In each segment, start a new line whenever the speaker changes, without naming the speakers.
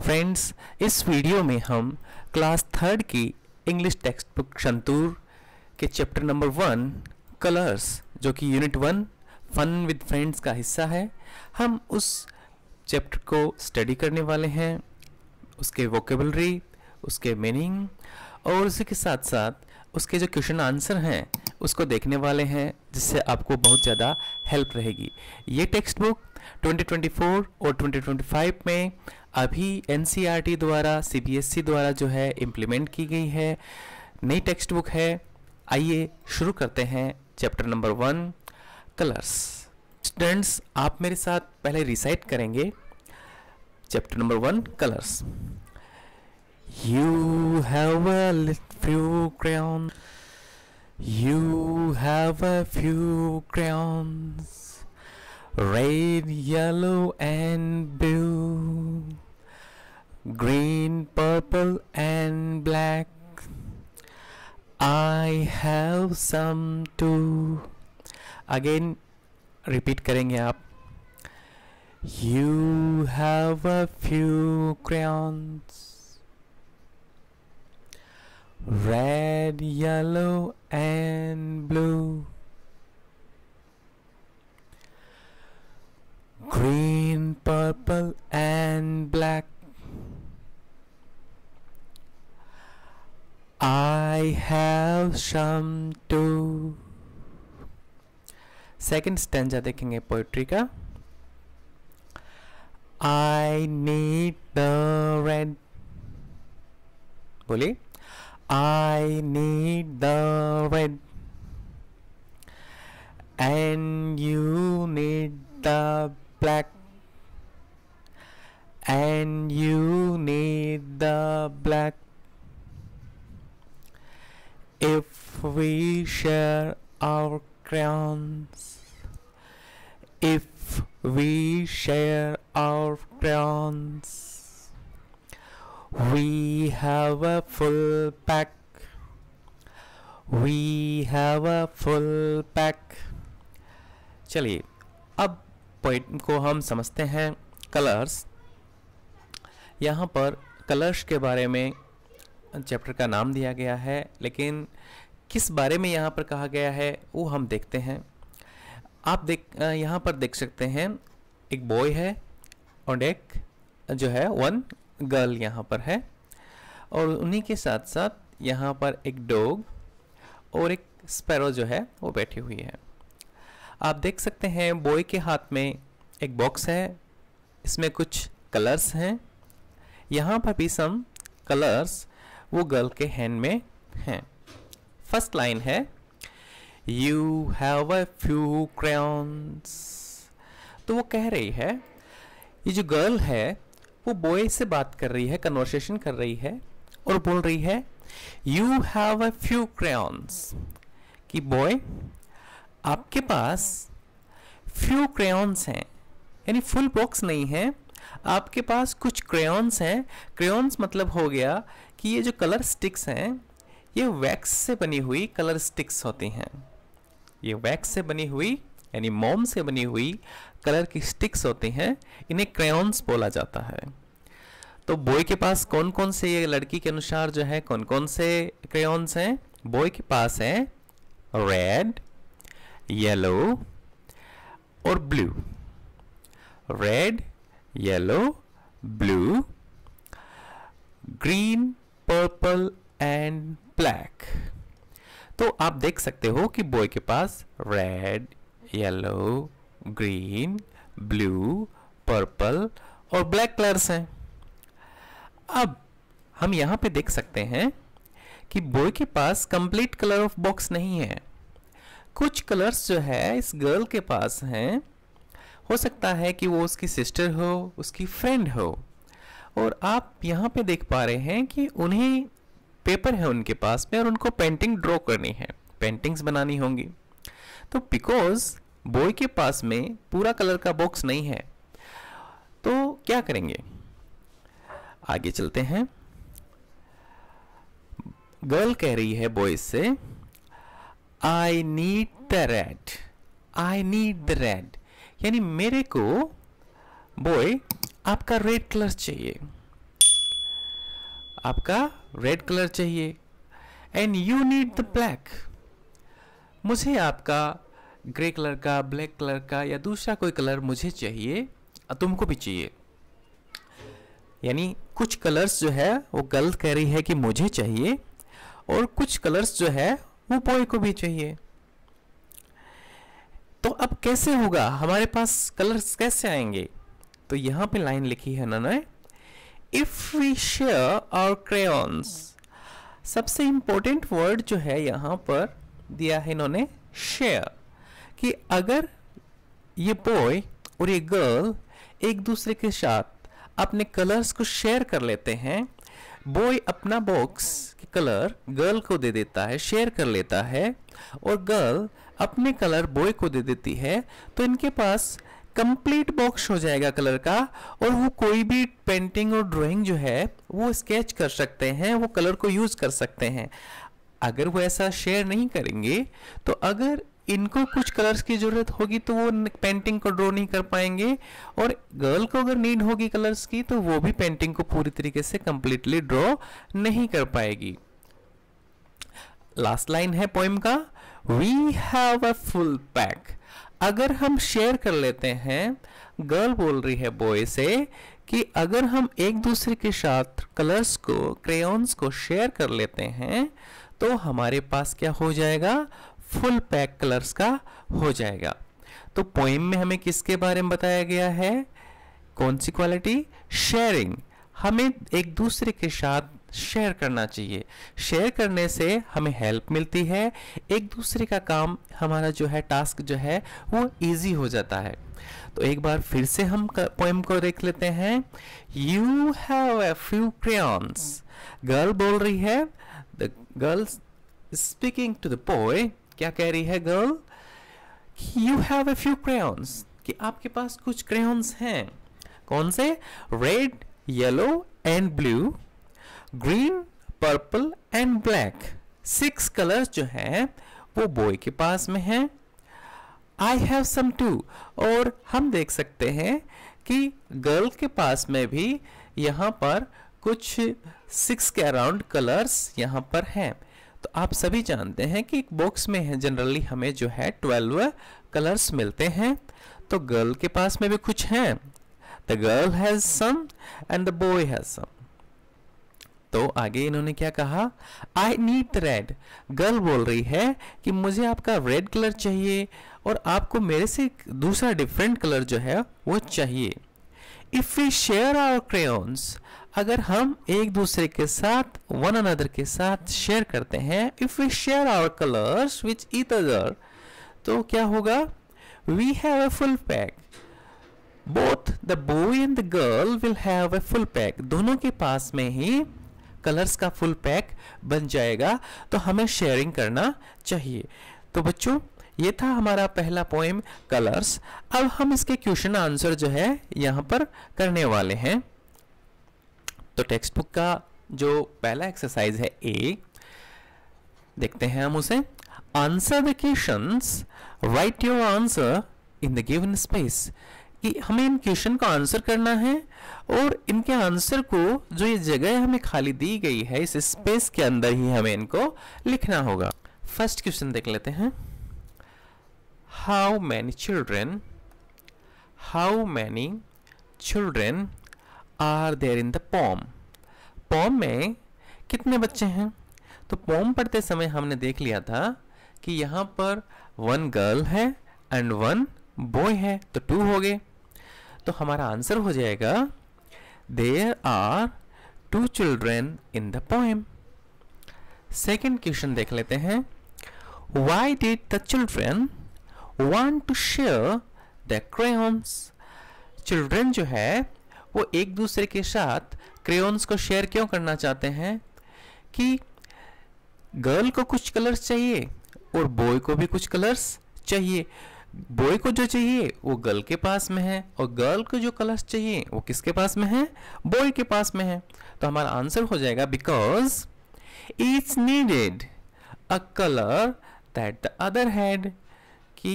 Friends इस video में हम क्लास थर्ड की इंग्लिश टेक्स्ट बुक शंतूर के चैप्टर नंबर वन कलर्स जो कि unit one fun with friends का हिस्सा है हम उस चैप्टर को स्टडी करने वाले हैं उसके वोकेबलरी उसके मीनिंग और उसी के साथ साथ उसके जो क्वेश्चन आंसर हैं उसको देखने वाले हैं जिससे आपको बहुत ज़्यादा हेल्प रहेगी ये टेक्स्ट बुक 2024 और 2025 में अभी एन e द्वारा सी e द्वारा जो है इम्प्लीमेंट की गई है नई टेक्स्ट बुक है आइए शुरू करते हैं chapter number one colours students आप मेरे साथ पहले रिसाइट करेंगे chapter number one colours you have a few crayon you have a few crayons Red, yellow and blue Green, purple and black I have some too Again repeat करेंगे आप You have a few crayons Red, yellow and blue green, purple, and black. I have some too. Second stanza देखेंगे poetry ka. I need the red. बोलिए I need the red. And you need the black and you need the black if we share our crayons if we share our crayons we have a full pack we have a full pack चलिए अब point को हम समझते हैं colours यहाँ पर colours के बारे में चैप्टर का नाम दिया गया है लेकिन किस बारे में यहाँ पर कहा गया है वो हम देखते हैं आप देख यहाँ पर देख सकते हैं एक बॉय है और एक जो है वन गर्ल यहाँ पर है और उन्हीं के साथ साथ यहाँ पर एक डॉग और एक स्पैरो जो है वो बैठी हुई है आप देख सकते हैं बॉय के हाथ में एक बॉक्स है इसमें कुछ कलर्स हैं यहाँ पर भी सम कलर्स वो गर्ल के हैंड में हैं फर्स्ट लाइन है you have a few crayons तो वो कह रही है ये जो गर्ल है वो बॉय से बात कर रही है कन्वर्सेशन कर रही है और बोल रही है you have a few crayons कि बॉय आपके पास फ्यू क्रेयॉन्स हैं यानी फुल बॉक्स नहीं है आपके पास कुछ क्रेयॉन्स हैं क्रेयॉन्स मतलब हो गया कि ये जो कलर स्टिक्स हैं ये वैक्स से बनी हुई कलर स्टिक्स होती हैं ये वैक्स से बनी हुई यानी मोम से बनी हुई कलर की स्टिक्स होती हैं इन्हें क्रेयॉन्स बोला जाता है तो बॉय के पास कौन कौन से ये लड़की के अनुसार जो है कौन कौन से क्रेयॉन्स हैं बॉय के पास है रेड येलो और blue red yellow blue green purple and black तो आप देख सकते हो कि बॉय के पास red yellow green blue purple और ब्लैक कलर्स हैं अब हम यहाँ पे देख सकते हैं कि बॉय के पास कंप्लीट कलर ऑफ बॉक्स नहीं है कुछ कलर्स जो है इस गर्ल के पास हैं हो सकता है कि वो उसकी सिस्टर हो उसकी फ्रेंड हो और आप यहाँ पे देख पा रहे हैं कि उन्हें पेपर है उनके पास में और उनको पेंटिंग ड्रॉ करनी है पेंटिंग्स बनानी होंगी तो बिकॉज बॉय के पास में पूरा कलर का बॉक्स नहीं है तो क्या करेंगे आगे चलते हैं गर्ल कह रही है बॉय से I need the red I need the red यानी मेरे को बॉय आपका रेड कलर चाहिए आपका रेड कलर चाहिए and you need the black मुझे आपका ग्रे कलर का ब्लैक कलर का या दूसरा कोई कलर मुझे चाहिए तुमको भी चाहिए यानी कुछ कलर्स जो है वो गलत कह रही है कि मुझे चाहिए और कुछ कलर्स जो है वो बॉय को भी चाहिए तो अब कैसे होगा हमारे पास कलर्स कैसे आएंगे तो यहां पे लाइन लिखी है उन्होंने if we share our crayons सबसे इंपॉर्टेंट वर्ड जो है यहां पर दिया है इन्होंने शेयर कि अगर ये बॉय और ये गर्ल एक दूसरे के साथ अपने कलर्स को शेयर कर लेते हैं बॉय अपना बॉक्स की कलर गर्ल को दे देता है शेयर कर लेता है और गर्ल अपने कलर बॉय को दे देती है तो इनके पास कंप्लीट बॉक्स हो जाएगा कलर का और वो कोई भी पेंटिंग और ड्राइंग जो है वो स्केच कर सकते हैं वो कलर को यूज़ कर सकते हैं अगर वो ऐसा शेयर नहीं करेंगे तो अगर इनको कुछ कलर्स की ज़रूरत होगी तो वो पेंटिंग को ड्रॉ नहीं कर पाएंगे और गर्ल को अगर नीड होगी कलर्स की तो वो भी पेंटिंग को पूरी तरीके से कंप्लीटली ड्रॉ नहीं कर पाएगी लास्ट लाइन है पोइम का we have a full pack अगर हम शेयर कर लेते हैं गर्ल बोल रही है बॉय से कि अगर हम एक दूसरे के साथ कलर्स को क्रेयॉन्स को शेयर कर लेते हैं तो हमारे पास क्या हो जाएगा फुल पैक कलर्स का हो जाएगा तो पोइम में हमें किसके बारे में बताया गया है कौन सी क्वालिटी शेयरिंग हमें एक दूसरे के साथ शेयर करना चाहिए शेयर करने से हमें हेल्प मिलती है एक दूसरे का काम हमारा जो है टास्क जो है वो इजी हो जाता है तो एक बार फिर से हम पोएम को देख लेते हैं you have a few crayons girl बोल रही है the girl's speaking to the poem क्या कह रही है girl you have a few crayons कि आपके पास कुछ क्रेन्स हैं कौन से red yellow and blue green purple and black six colours जो हैं वो बॉय के पास में हैं आई हैव सम टू और हम देख सकते हैं कि गर्ल के पास में भी यहाँ पर कुछ सिक्स के अराउंड कलर्स यहाँ पर हैं तो आप सभी जानते हैं कि बॉक्स में है जनरली हमें जो है ट्वेल्व कलर्स मिलते हैं तो गर्ल के पास में भी कुछ हैं the girl has some and the boy has some तो आगे इन्होंने क्या कहा आई नीड रेड गर्ल बोल रही है कि मुझे आपका रेड कलर चाहिए और आपको मेरे से दूसरा डिफरेंट कलर जो है वो चाहिए if we share our crayons अगर हम एक दूसरे के साथ वन अनदर के साथ शेयर करते हैं if we share our colours with each other तो क्या होगा we have a full pack both the boy and the girl will have a full pack दोनों के पास में ही कलर्स का फुल पैक बन जाएगा तो हमें शेयरिंग करना चाहिए तो बच्चों ये था हमारा पहला पोएम कलर्स अब हम इसके क्वेश्चन आंसर जो है यहाँ पर करने वाले हैं तो टेक्स्ट बुक का जो पहला एक्सरसाइज है ए देखते हैं हम उसे answer the question write your answer in the given space कि हमें इन क्वेश्चन का आंसर करना है और इनके आंसर को जो ये जगह हमें खाली दी गई है इस स्पेस के अंदर ही हमें इनको लिखना होगा फर्स्ट क्वेश्चन देख लेते हैं how many children how many children are there in the poem poem में कितने बच्चे हैं तो पॉम पढ़ते समय हमने देख लिया था कि यहाँ पर वन गर्ल है एंड वन बॉय है तो टू हो गए तो हमारा आंसर हो जाएगा there are two children in the poem second question देख लेते हैं why did the children want to share the crayons children जो है वो एक दूसरे के साथ क्रेयॉन्स को शेयर क्यों करना चाहते हैं कि गर्ल को कुछ कलर्स चाहिए और बॉय को भी कुछ कलर्स चाहिए बॉय को जो चाहिए वो गर्ल के पास में है और गर्ल को जो कलर्स चाहिए वो किसके पास में है बॉय के पास में है तो हमारा आंसर हो जाएगा because it's needed a colour that the other had कि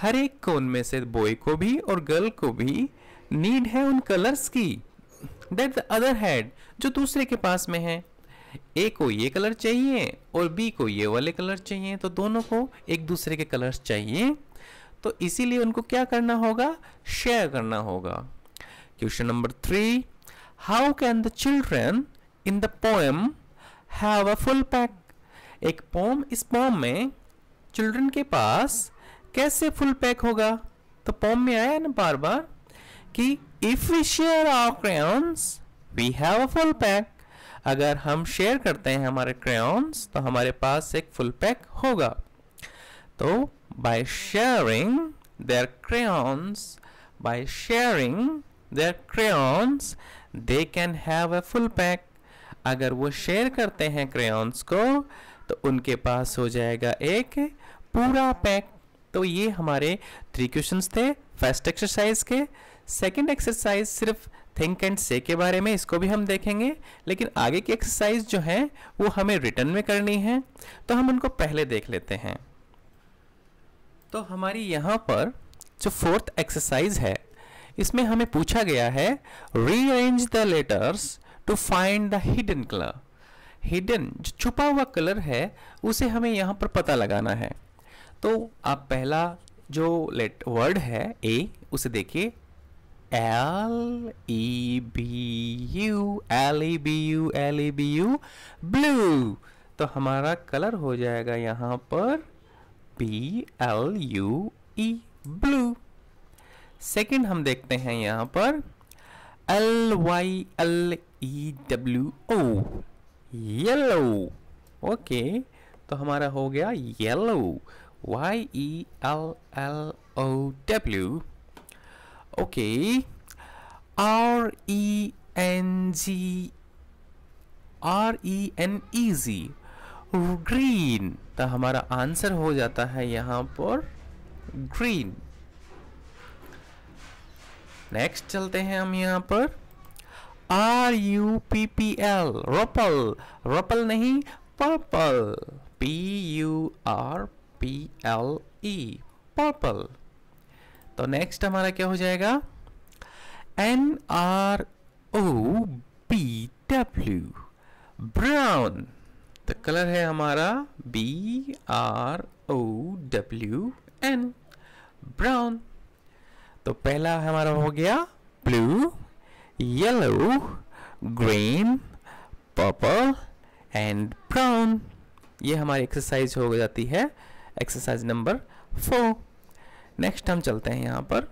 हर एक कोन में से बॉय को भी और गर्ल को भी नीड है उन कलर्स की दैट द अदर हैड जो दूसरे के पास में है ए को ये कलर चाहिए और बी को ये वाले कलर चाहिए तो दोनों को एक दूसरे के कलर्स चाहिए तो इसीलिए उनको क्या करना होगा शेयर करना होगा question number three how can the children in the poem have a full pack एक पोम इस पोम में चिल्ड्रन के पास कैसे फुल पैक होगा तो पोम में आया ना बार बार कि if we share our crayons we have a full pack अगर हम शेयर करते हैं हमारे क्रेयॉन्स तो हमारे पास एक फुल पैक होगा तो by sharing their crayons by sharing their crayons they can have a full pack अगर वो शेयर करते हैं क्रेयॉन्स को तो उनके पास हो जाएगा एक पूरा पैक तो ये हमारे थ्री क्वेश्चंस थे फर्स्ट एक्सरसाइज के सेकेंड एक्सरसाइज सिर्फ थिंक एंड से के बारे में इसको भी हम देखेंगे लेकिन आगे की एक्सरसाइज जो है वो हमें रिटर्न में करनी है तो हम उनको पहले देख लेते हैं तो हमारी यहाँ पर जो फोर्थ एक्सरसाइज है इसमें हमें पूछा गया है rearrange the letters to find the hidden colour hidden जो छुपा हुआ कलर है उसे हमें यहाँ पर पता लगाना है तो आप पहला जो लेट वर्ड है ए उसे देखिए L E B U L E B U L E B U blue तो हमारा कलर हो जाएगा यहाँ पर B L U E blue second हम देखते हैं यहाँ पर L Y L E W O yellow okay तो हमारा हो गया yellow Y E L L O W Okay. R E N G R E N E Z green तो हमारा आंसर हो जाता है यहां पर ग्रीन नेक्स्ट चलते हैं हम यहां पर R U P P L रोपल रोपल नहीं purple P U R P L E purple तो नेक्स्ट हमारा क्या हो जाएगा N R O B W brown तो कलर है हमारा B R O W N brown तो पहला हमारा हो गया blue yellow green purple and brown ये हमारी एक्सरसाइज हो जाती है एक्सरसाइज नंबर फोर नेक्स्ट हम चलते हैं यहाँ पर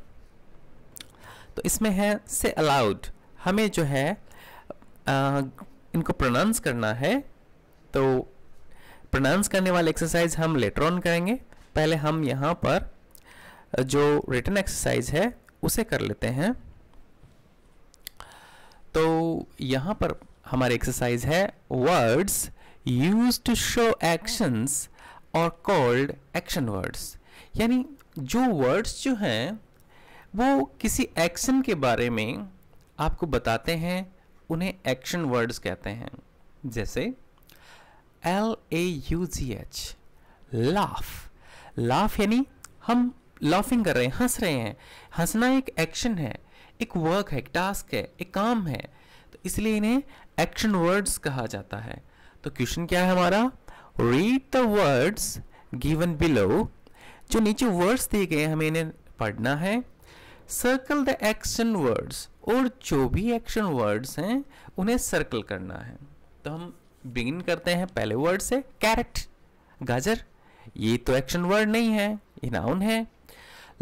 तो इसमें है से अलाउड हमें जो है आ, इनको प्रोनाउंस करना है तो प्रोनाउंस करने वाले एक्सरसाइज हम लेटर ऑन करेंगे पहले हम यहाँ पर जो रिटर्न एक्सरसाइज है उसे कर लेते हैं तो यहाँ पर हमारी एक्सरसाइज है words use to show actions और कॉल्ड एक्शन वर्ड्स यानी जो वर्ड्स जो हैं वो किसी एक्शन के बारे में आपको बताते हैं उन्हें एक्शन वर्ड्स कहते हैं जैसे L A U G H laugh laugh यानी हम लाफिंग कर रहे हैं हंस रहे हैं हंसना एक एक्शन है एक वर्क है एक टास्क है एक काम है तो इसलिए इन्हें एक्शन वर्ड्स कहा जाता है तो क्वेश्चन क्या है हमारा read the words given below जो नीचे वर्ड्स दिए गए हमें इन्हें पढ़ना है सर्कल द एक्शन वर्ड्स और जो भी एक्शन वर्ड्स हैं उन्हें सर्कल करना है तो हम बिगिन करते हैं पहले वर्ड से कैरेट गाजर ये तो एक्शन वर्ड नहीं है ये नाउन है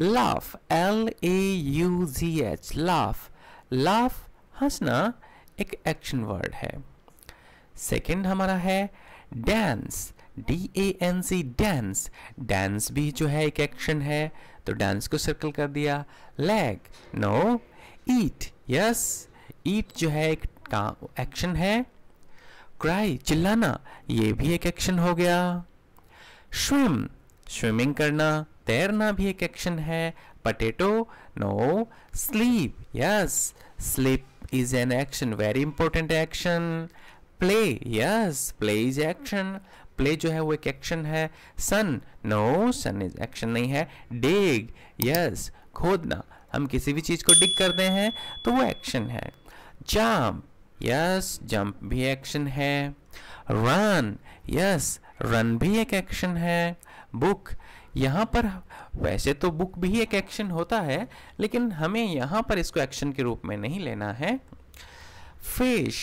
laugh L A U G H laugh laugh हंसना एक एक्शन वर्ड है सेकंड हमारा है dance D A N C dance dance भी जो है एक एक्शन है तो डांस को सर्कल कर दिया leg no eat yes eat जो है एक एक्शन है क्राई चिल्लाना ये भी एक एक्शन हो गया स्विम स्विमिंग करना तैरना भी एक एक्शन है potato no sleep yes sleep is an action very important action play yes play is action play जो है वो एक एक्शन है sun no sun is action नहीं है डिग यस खोदना हम किसी भी चीज़ को डिग करते हैं तो वो एक्शन है जम्प यस जम्प भी एक्शन है रन यस रन भी एक एक्शन है बुक यहाँ पर वैसे तो बुक भी एक एक्शन होता है लेकिन हमें यहाँ पर इसको एक्शन के रूप में नहीं लेना है फिश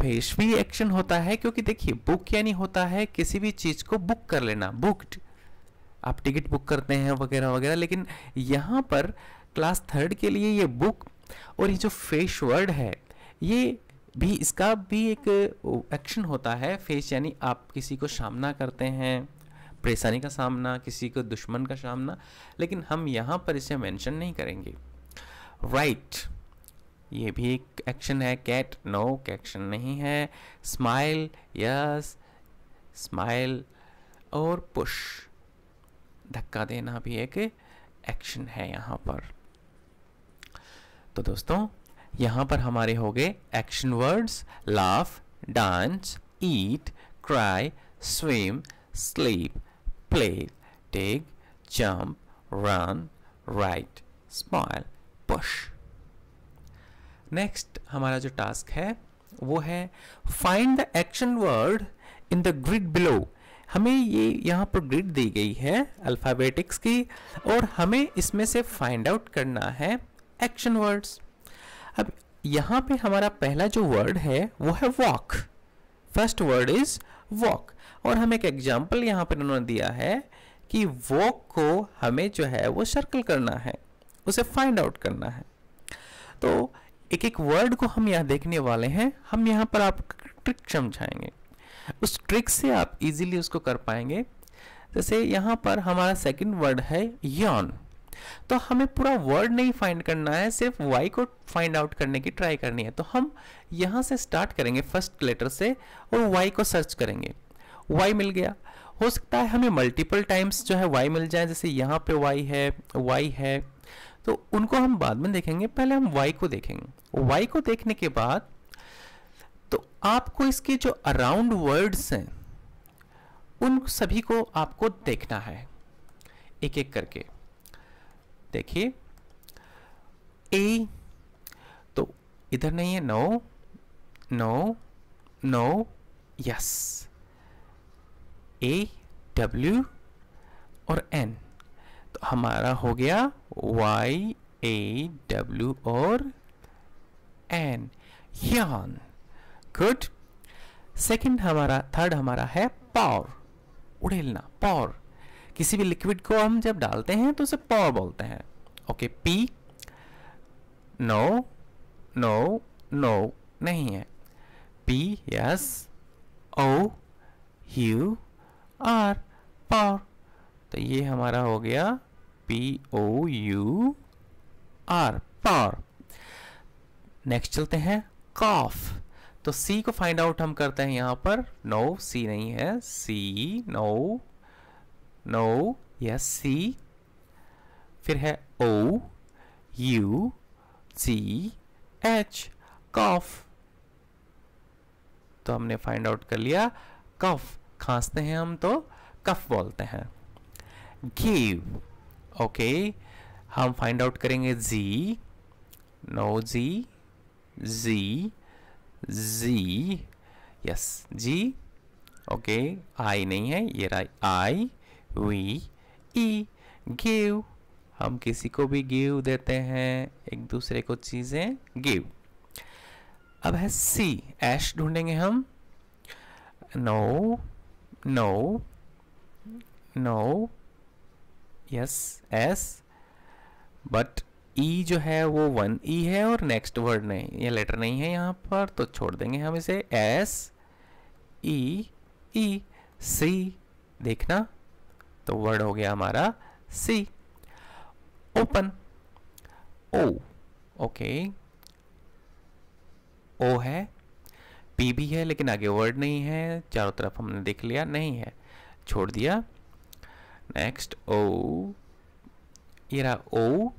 फेस भी एक्शन होता है क्योंकि देखिए बुक यानी होता है किसी भी चीज़ को बुक कर लेना बुकड आप टिकट बुक करते हैं वगैरह वगैरह लेकिन यहाँ पर क्लास थर्ड के लिए ये बुक और ये जो फेश वर्ड है ये भी इसका भी एक एक्शन होता है फेस यानी आप किसी को सामना करते हैं परेशानी का सामना किसी को दुश्मन का सामना लेकिन हम यहाँ पर इसे मेंशन नहीं करेंगे राइट right. ये भी एक एक्शन है कैट नो एक्शन नहीं है स्माइल यस स्माइल और पुश धक्का देना भी एक एक्शन है यहाँ पर तो दोस्तों यहाँ पर हमारे हो गए action words laugh dance eat cry swim sleep play take jump run write smile push next हमारा जो टास्क है वो है find the action word in the grid below हमें ये यहाँ पर ग्रिड दी गई है अल्फ़ाबेटिक्स की और हमें इसमें से फाइंड आउट करना है एक्शन वर्ड्स अब यहाँ पे हमारा पहला जो वर्ड है वो है walk first word is walk और हमें एक एग्जाम्पल यहाँ पर उन्होंने दिया है कि वॉक को हमें जो है वो सर्कल करना है उसे फाइंड आउट करना है तो एक एक वर्ड को हम यहाँ देखने वाले हैं हम यहाँ पर आप ट्रिक समझाएंगे उस ट्रिक से आप इजीली उसको कर पाएंगे जैसे यहाँ पर हमारा सेकंड वर्ड है यॉन तो हमें पूरा वर्ड नहीं फाइंड करना है सिर्फ वाई को फाइंड आउट करने की ट्राई करनी है तो हम यहाँ से स्टार्ट करेंगे फर्स्ट लेटर से और वाई को सर्च करेंगे वाई मिल गया हो सकता है हमें मल्टीपल टाइम्स जो है वाई मिल जाए जैसे यहाँ पे वाई है वाई है तो उनको हम बाद में देखेंगे पहले हम वाई को देखेंगे वाई को देखने के बाद तो आपको इसके जो अराउंड वर्ड्स हैं उन सभी को आपको देखना है एक एक करके देखिए ए तो इधर नहीं है no no no yes A W और एन हमारा हो गया वाई ए डब्ल्यू और एन यान गुड सेकंड हमारा थर्ड हमारा है पावर उड़ेलना पावर किसी भी लिक्विड को हम जब डालते हैं तो उसे पावर बोलते हैं okay P no no no नहीं है P yes O U R power तो ये हमारा हो गया P O U R power next चलते हैं कॉफ तो सी को फाइंड आउट हम करते हैं यहां पर नो no, सी नहीं है C no no yes C फिर है ओ यू सी एच कॉफ तो हमने फाइंड आउट कर लिया कफ खांसते हैं हम तो कफ बोलते हैं गिव ओके हम फाइंड आउट करेंगे G no G G G yes G okay I नहीं है ये रहा आई वी ई गिव हम किसी को भी गिव देते हैं एक दूसरे को चीज़ें गिव अब है सी एश ढूंढेंगे हम no no no yes S but E जो है वो वन ई e है और नेक्स्ट वर्ड नहीं ये लेटर नहीं है यहाँ पर तो छोड़ देंगे हम इसे एस ई ई सी देखना तो वर्ड हो गया हमारा सी ओपन ओ ओके ओ है पी भी है लेकिन आगे वर्ड नहीं है चारों तरफ हमने देख लिया नहीं है छोड़ दिया next O era O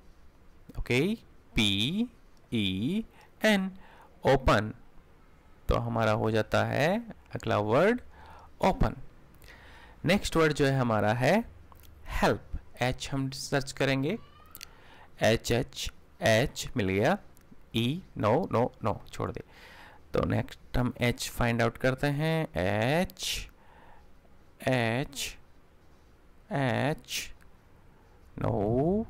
okay P E N open तो हमारा हो जाता है अगला वर्ड ओपन नेक्स्ट वर्ड जो है हमारा है हेल्प एच हम सर्च करेंगे एच एच एच मिल गया ई नो नो नो छोड़ दे तो नेक्स्ट हम एच फाइंड आउट करते हैं H H H. No.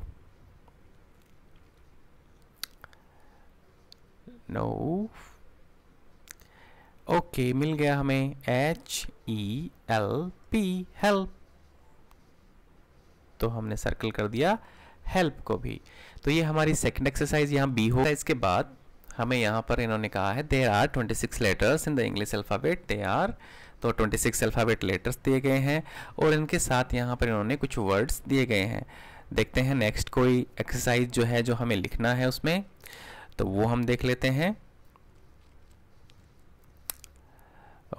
No no. Okay okay, मिल गया हमें H E L P help तो हमने सर्कल कर दिया हेल्प को भी तो ये हमारी सेकंड एक्सरसाइज यहाँ बी होगा इसके बाद हमें यहाँ पर इन्होंने कहा है there are 26 letters in the English alphabet they are तो 26 अल्फ़ाबेट लेटर्स दिए गए हैं और इनके साथ यहाँ पर इन्होंने कुछ वर्ड्स दिए गए हैं देखते हैं नेक्स्ट कोई एक्सरसाइज जो है जो हमें लिखना है उसमें तो वो हम देख लेते हैं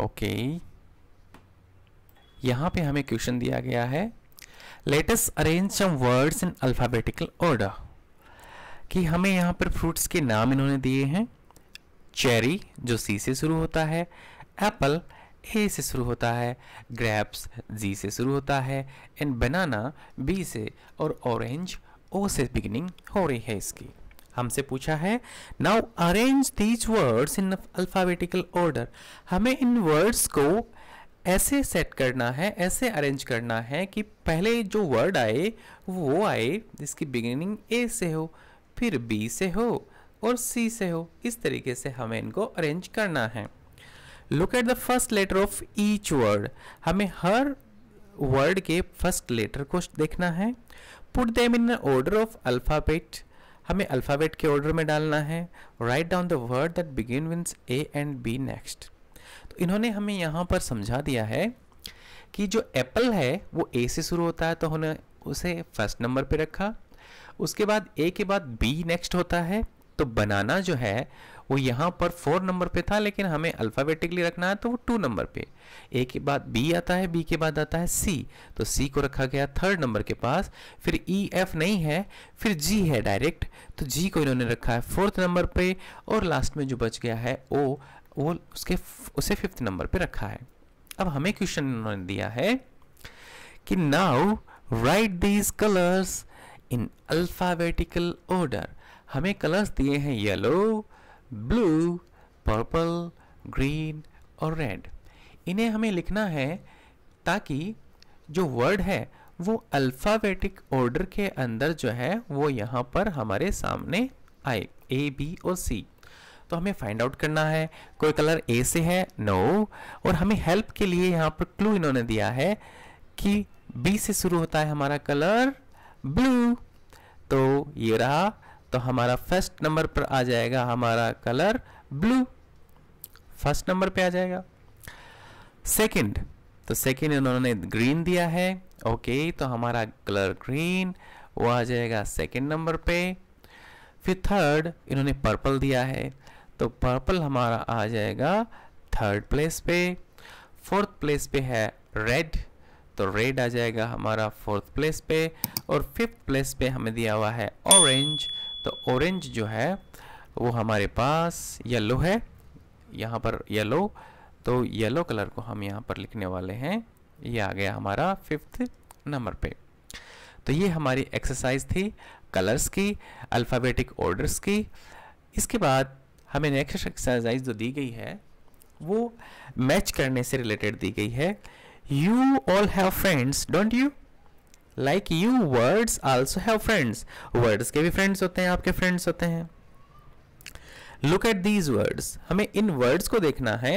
ओके यहाँ पे हमें क्वेश्चन दिया गया है latest arrange some words in alphabetical order कि हमें यहाँ पर फ्रूट्स के नाम इन्होंने दिए हैं चेरी जो सी से शुरू होता है एप्पल ए से शुरू होता है ग्रैप्स जी से शुरू होता है एंड बनाना बी से और ऑरेंज ओ से बिगिनिंग हो रही है इसकी हमसे पूछा है now arrange these words in alphabetical order हमें इन वर्ड्स को ऐसे सेट करना है ऐसे अरेंज करना है कि पहले जो वर्ड आए वो आए जिसकी बिगिनिंग ए से हो फिर बी से हो और सी से हो इस तरीके से हमें इनको अरेंज करना है look at the first letter of each word हमें हर वर्ड के फर्स्ट लेटर को देखना है put them in order of alphabet हमें अल्फ़ाबेट के ऑर्डर में डालना है write down the word that begin विन्स ए एंड बी नेक्स्ट तो इन्होंने हमें यहाँ पर समझा दिया है कि जो एप्पल है वो ए से शुरू होता है तो उन्होंने उसे फर्स्ट नंबर पे रखा उसके बाद ए के बाद बी नेक्स्ट होता है तो बनाना जो है वो यहाँ पर फोर नंबर पे था लेकिन हमें अल्फ़ाबेटिकली रखना है तो वो टू नंबर पे ए के बाद बी आता है बी के बाद आता है सी तो सी को रखा गया थर्ड नंबर के पास फिर ई e, एफ नहीं है फिर जी है डायरेक्ट तो जी को इन्होंने रखा है फोर्थ नंबर पे और लास्ट में जो बच गया है ओ वो उसके उसे फिफ्थ नंबर पे रखा है अब हमें क्वेश्चन इन्होंने दिया है कि now write these colours in alphabetical order हमें कलर्स दिए हैं येलो ब्लू पर्पल ग्रीन और रेड इन्हें हमें लिखना है ताकि जो वर्ड है वो अल्फ़ाबेटिक ऑर्डर के अंदर जो है वो यहाँ पर हमारे सामने आए ए बी और सी तो हमें फाइंड आउट करना है कोई कलर ए से है नो no. और हमें हेल्प के लिए यहाँ पर क्लू इन्होंने दिया है कि बी से शुरू होता है हमारा कलर ब्लू तो ये रहा तो हमारा फर्स्ट नंबर पर आ जाएगा हमारा कलर ब्लू फर्स्ट नंबर पे आ जाएगा सेकंड तो सेकंड इन्होंने ग्रीन दिया है ओके तो हमारा कलर ग्रीन वो आ जाएगा सेकंड नंबर पे फिर थर्ड इन्होंने पर्पल दिया है तो पर्पल हमारा आ जाएगा थर्ड प्लेस पे फोर्थ प्लेस पे है रेड तो रेड आ जाएगा हमारा फोर्थ प्लेस पे और फिफ्थ प्लेस पे हमें दिया हुआ है ऑरेंज तो ऑरेंज जो है वो हमारे पास येलो है यहाँ पर येलो तो येलो कलर को हम यहाँ पर लिखने वाले हैं ये आ गया हमारा फिफ्थ नंबर पे तो ये हमारी एक्सरसाइज थी कलर्स की अल्फ़ाबेटिक ऑर्डर्स की इसके बाद हमें नेक्स्ट एक्सरसाइज जो दी गई है वो मैच करने से रिलेटेड दी गई है you all have friends don't you like you words also have friends words के भी फ्रेंड्स होते हैं आपके फ्रेंड्स होते हैं लुक एट दीज वर्ड्स हमें इन वर्ड्स को देखना है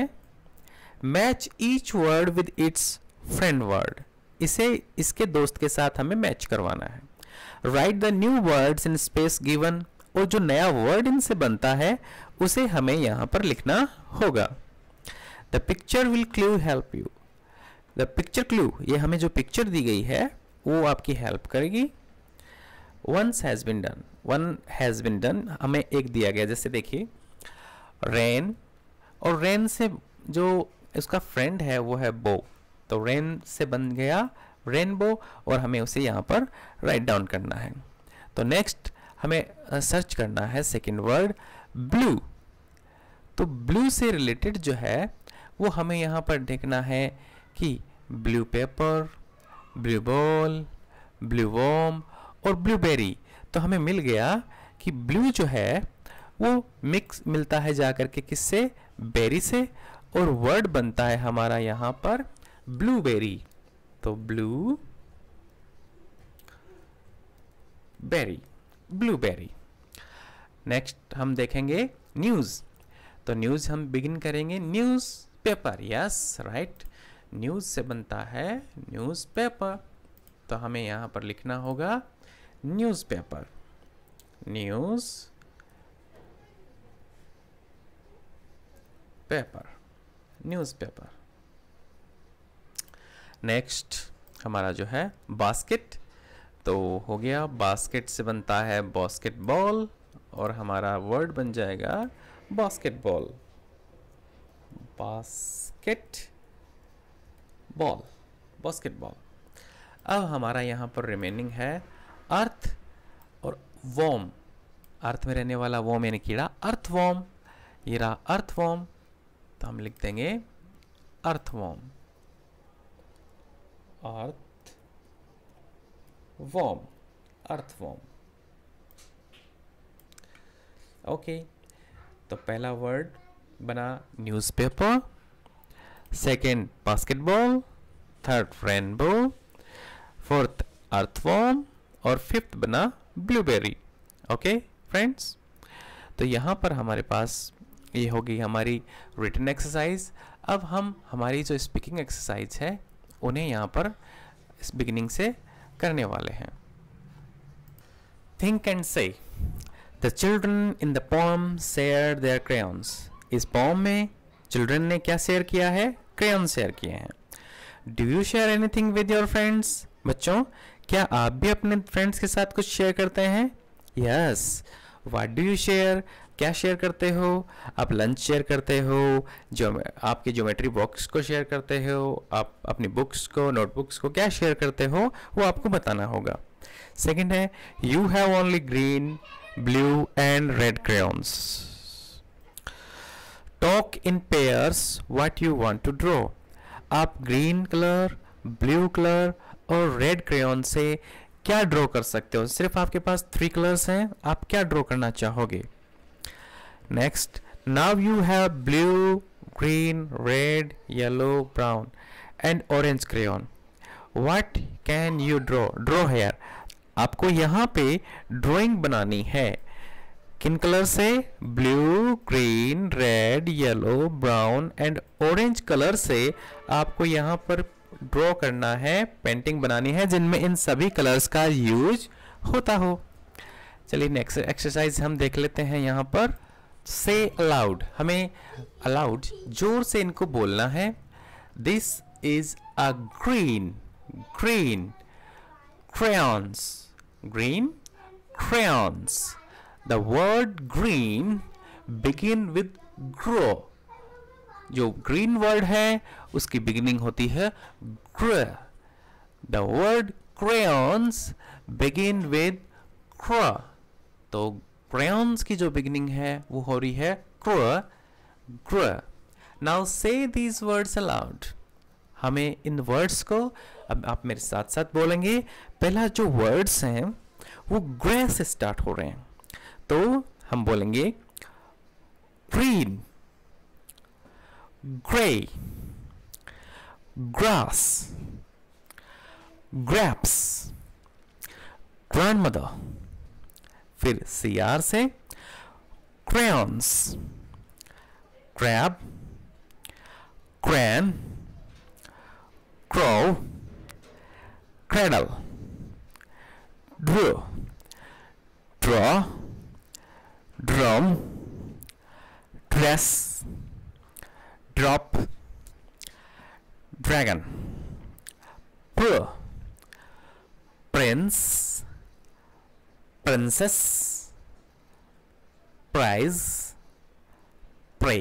match each word with its friend word इसे इसके दोस्त के साथ हमें मैच करवाना है write the new words in space given और जो नया वर्ड इनसे बनता है उसे हमें यहां पर लिखना होगा the picture will clue help you the picture clue ये हमें जो पिक्चर दी गई है वो आपकी हेल्प करेगी once has been done one has been done हमें एक दिया गया जैसे देखिए रेन और रेन से जो उसका फ्रेंड है वो है बो तो रेन से बन गया रेनबो और हमें उसे यहाँ पर राइट डाउन करना है तो नेक्स्ट हमें सर्च करना है सेकेंड वर्ड ब्लू तो ब्लू से रिलेटेड जो है वो हमें यहाँ पर देखना है कि blue paper blue blue worm और ब्लूबेरी तो हमें मिल गया कि ब्लू जो है वो मिक्स मिलता है जा के किससे बेरी से और वर्ड बनता है हमारा यहाँ पर ब्लूबेरी तो ब्लू बेरी ब्लूबेरी नेक्स्ट हम देखेंगे न्यूज़ तो न्यूज़ हम बिगिन करेंगे news paper yes right news से बनता है न्यूज़पेपर तो हमें यहाँ पर लिखना होगा newspaper news paper newspaper next हमारा जो है बास्केट तो हो गया बास्केट से बनता है बास्केटबॉल और हमारा वर्ड बन जाएगा बास्केटबॉल बास्केट बॉल बास्केटबॉल अब हमारा यहाँ पर रिमेनिंग है अर्थ और वॉम अर्थ में रहने वाला वॉम यानी कीड़ा अर्थ वॉम ये रहा अर्थ वॉम तो हम लिख देंगे earth worm earth worm earth worm okay तो पहला वर्ड बना newspaper second basketball third rainbow fourth earthworm और फिफ्थ बना ब्लूबेरी ओके फ्रेंड्स तो यहाँ पर हमारे पास ये होगी हमारी रिटर्न एक्सरसाइज अब हम हमारी जो स्पीकिंग एक्सरसाइज है उन्हें यहाँ पर इस बिगिनिंग से करने वाले हैं think and say the children in the poem share their crayons इस पॉम में चिल्ड्रन ने क्या शेयर किया है क्रेन शेयर किए हैं do you share anything with your friends बच्चों क्या आप भी अपने फ्रेंड्स के साथ कुछ शेयर करते हैं yes what do you share क्या शेयर करते हो आप लंच शेयर करते हो जो आपके ज्योमेट्री बॉक्स को शेयर करते हो आप अपनी बुक्स को नोटबुक्स को क्या शेयर करते हो वो आपको बताना होगा सेकेंड है you have only green blue and red crayons talk in pairs what you want to draw आप ग्रीन कलर ब्लू कलर और रेड क्रेन से क्या ड्रॉ कर सकते हो सिर्फ आपके पास थ्री कलर्स हैं आप क्या ड्रॉ करना चाहोगे next now you have blue green red yellow brown and orange crayon what can you draw draw here आपको यहाँ पे ड्रॉइंग बनानी है किन कलर से blue green red yellow brown and orange colour से आपको यहाँ पर ड्रॉ करना है पेंटिंग बनानी है जिनमें इन सभी कलर्स का यूज होता हो चलिए नेक्स्ट एक्सरसाइज हम देख लेते हैं यहाँ पर से अलाउड हमें अलाउड जोर से इनको बोलना है this is a green green crayons green crayons the word green begin with gr जो ग्रीन वर्ड है उसकी बिगिनिंग होती है gr the word crayons begin with cr तो क्रेन्स की जो बिगिनिंग है वो हो रही है क्र ग्र नाउ से दीज वर्ड्स अलाउड हमें इन वर्ड्स को अब आप मेरे साथ साथ बोलेंगे पहला जो वर्ड्स हैं वो ग्रे से स्टार्ट हो रहे हैं तो हम बोलेंगे green grey grass grapes grandmother फिर सी आर से crayons crab crane crow cradle dr draw drum dress drop dragon pr prince princess prize pray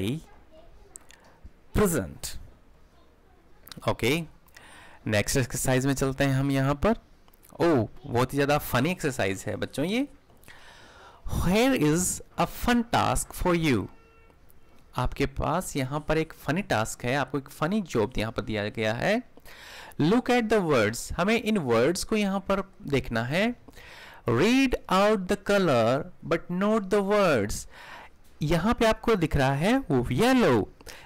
present okay next exercise में चलते हैं हम यहाँ पर ओ oh, बहुत ही ज़्यादा फनी एक्सरसाइज है बच्चों ये here is a fun task for you आपके पास यहां पर एक फ़नी टास्क है आपको एक फ़नी जॉब यहां पर दिया गया है लुक एट द वर्ड्स हमें इन वर्ड्स को यहां पर देखना है read out the colour but not the words यहां पे आपको दिख रहा है वो येलो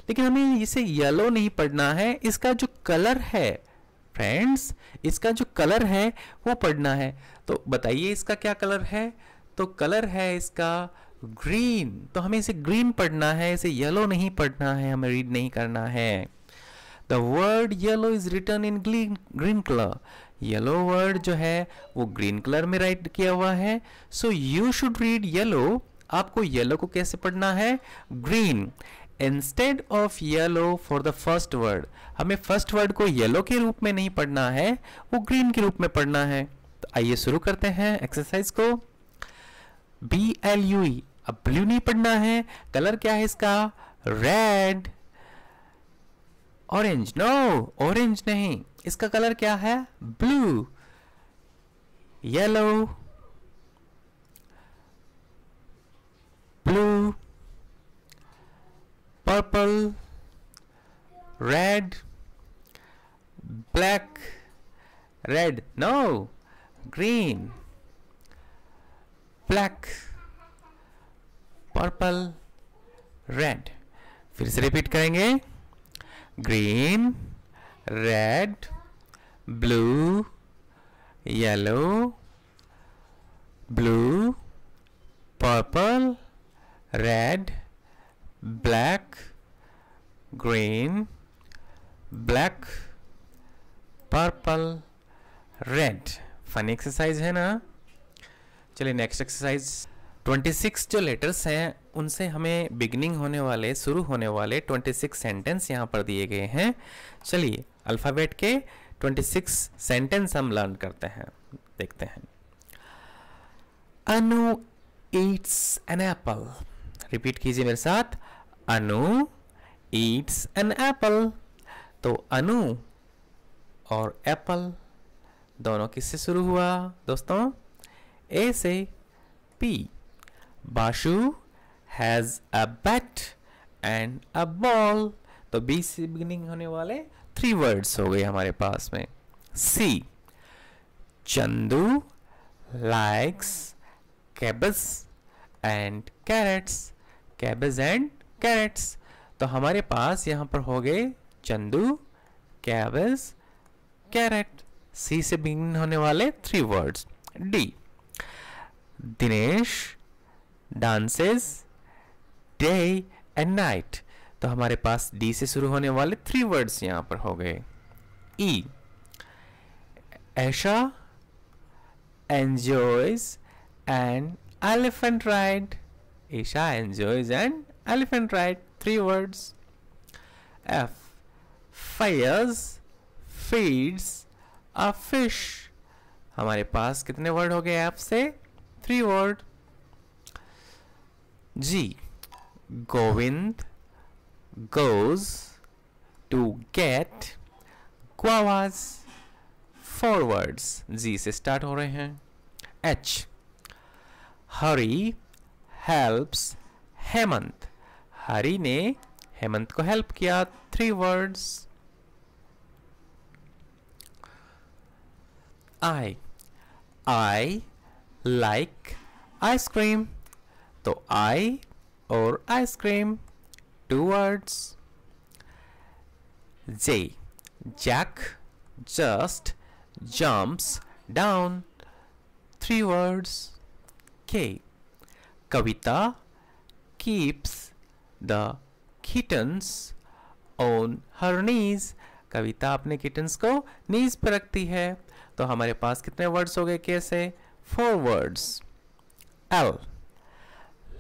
लेकिन हमें इसे येलो नहीं पढ़ना है इसका जो कलर है फ्रेंड्स इसका जो कलर है वो पढ़ना है तो बताइए इसका क्या कलर है तो कलर है इसका ग्रीन तो हमें इसे ग्रीन पढ़ना है इसे येलो नहीं पढ़ना है हमें रीड नहीं करना है the word yellow is written in green green colour yellow word जो है वो ग्रीन कलर में राइट किया हुआ है so you should read yellow आपको येलो को कैसे पढ़ना है green instead of yellow for the first word हमें फर्स्ट वर्ड को येलो के रूप में नहीं पढ़ना है वो ग्रीन के रूप में पढ़ना है तो आइए शुरू करते हैं एक्सरसाइज को बी एल यू अब ब्लू नहीं पढ़ना है कलर क्या है इसका रेड ऑरेंज नो ऑरेंज नहीं इसका कलर क्या है blue yellow blue purple red black red no green black purple red फिर से रिपीट करेंगे green red blue yellow blue purple red black green black purple red fun exercise है ना चलिए नेक्स्ट एक्सरसाइज 26 जो लेटर्स हैं उनसे हमें बिगनिंग होने वाले शुरू होने वाले 26 सेंटेंस यहाँ पर दिए गए हैं चलिए अल्फ़ाबेट के 26 सेंटेंस हम लर्न करते हैं देखते हैं Anu eats an apple repeat कीजिए मेरे साथ अनु ईट्स एन एप्पल तो अनु और एप्पल दोनों किससे शुरू हुआ दोस्तों A say P. Bashu has a bat and a ball. तो B से बिगनिंग होने वाले थ्री वर्ड्स हो गए हमारे पास में C. Chandu likes cabbage and carrots. Cabbage and carrots. तो हमारे पास यहाँ पर हो गए चंदू कैबेज कैरेट सी से बिगिन होने वाले three words D Dinesh dances day and night तो हमारे पास डी से शुरू होने वाले थ्री वर्ड्स यहां पर हो गए E Aisha enjoys an elephant ride Aisha enjoys an elephant ride three words F fires feeds a fish हमारे पास कितने वर्ड हो गए ऐप से three word G Govind goes to get guavas forwards G से स्टार्ट हो रहे हैं H हरी helps हेमंत हरी ने हेमंत को हेल्प किया three words I I like ice cream तो आई और ice cream two words J Jack just jumps down three words K Kavita keeps the kittens on her knees Kavita अपने किटन्स को नीज पर रखती है तो हमारे पास कितने वर्ड्स हो गए कैसे words. L.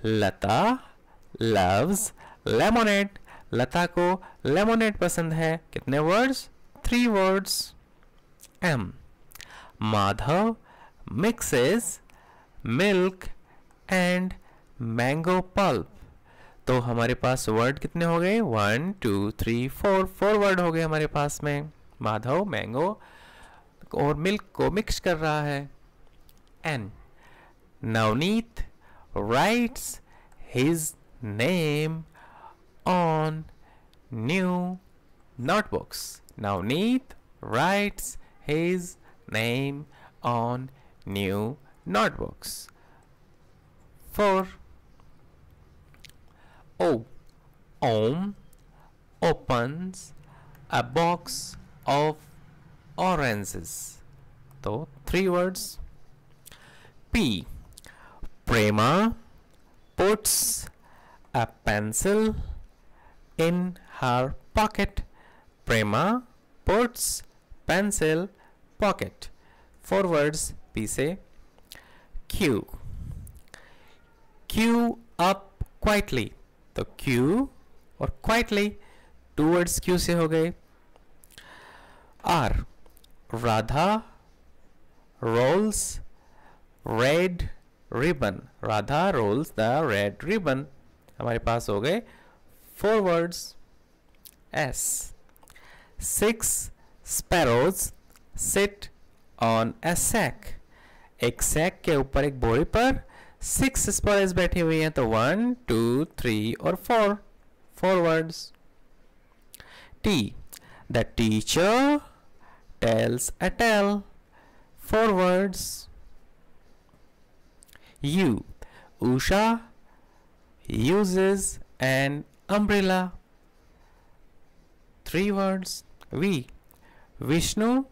Lata loves lemonade Lata को लेमोनेट पसंद है कितने words three words M Madhav mixes milk and mango pulp तो हमारे पास वर्ड कितने हो गए one two three four four word हो गए हमारे पास में माधव मैंगो और मिल्क को मिक्स कर रहा है N. Navneet writes his name on new notebooks. Navneet writes his name on new notebooks. 4. O. Om opens a box of oranges. So, three words P. Prema puts a pencil in her pocket. Prema puts pencil pocket. Four words P से Q. Q up quietly. तो Q और quietly two words Q से हो गए R. Radha rolls red ribbon Radha rolls the red ribbon हमारे पास हो गए four words S six sparrows sit on a sack एक सैक के ऊपर एक बोरी पर सिक्स स्पॉयज बैठी हुई हैं तो वन टू थ्री और four four words T the teacher tells a tale four words U. Usha uses an umbrella. Three words. V. Vishnu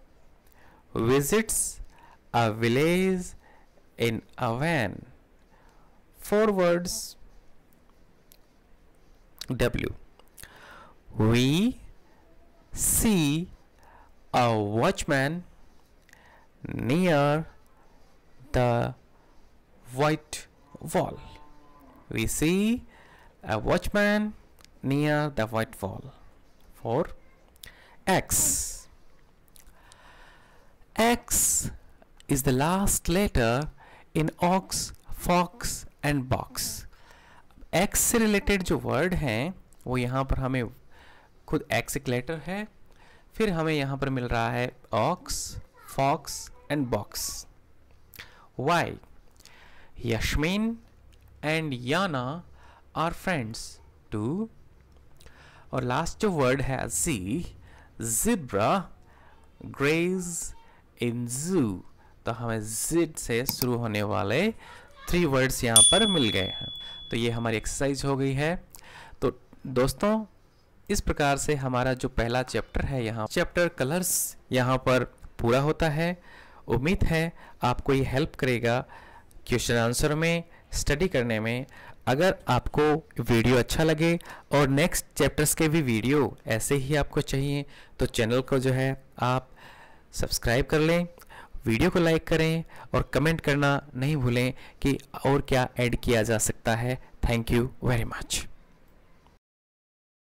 visits a village in a van. Four words. W. We see a watchman near the white wall. We see a watchman near the white wall. For X. X is the last letter in ox, fox and box. X से related जो word हैं वो यहाँ पर हमें खुद X एक letter है फिर हमें यहाँ पर मिल रहा है ox, fox, and box. Why? Yashmin and Yana are friends too और लास्ट जो वर्ड है जी जिब्रा ग्रेज इन जू तो हमें जिड से शुरू होने वाले थ्री वर्ड्स यहाँ पर मिल गए हैं तो ये हमारी एक्सरसाइज हो गई है तो दोस्तों इस प्रकार से हमारा जो पहला चैप्टर है यहाँ चैप्टर कलर्स यहाँ पर पूरा होता है उम्मीद है आपको ये हेल्प करेगा क्वेश्चन आंसर में स्टडी करने में अगर आपको वीडियो अच्छा लगे और नेक्स्ट चैप्टर्स के भी वीडियो ऐसे ही आपको चाहिए तो चैनल को जो है आप सब्सक्राइब कर लें वीडियो को लाइक करें और कमेंट करना नहीं भूलें कि और क्या ऐड किया जा सकता है थैंक यू वेरी मच